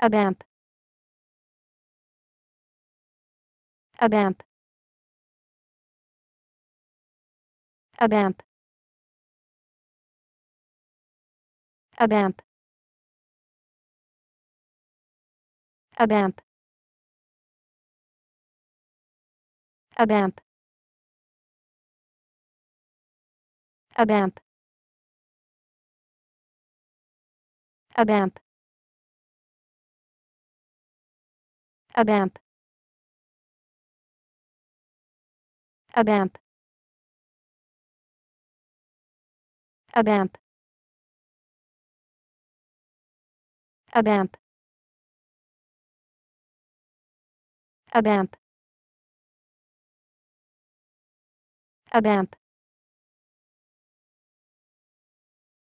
A bamp. A bamp. A bamp. A bamp. A bamp. A bamp. A bamp. A bamp. A bump. A bump. A bump. A bump. A bump. A bump.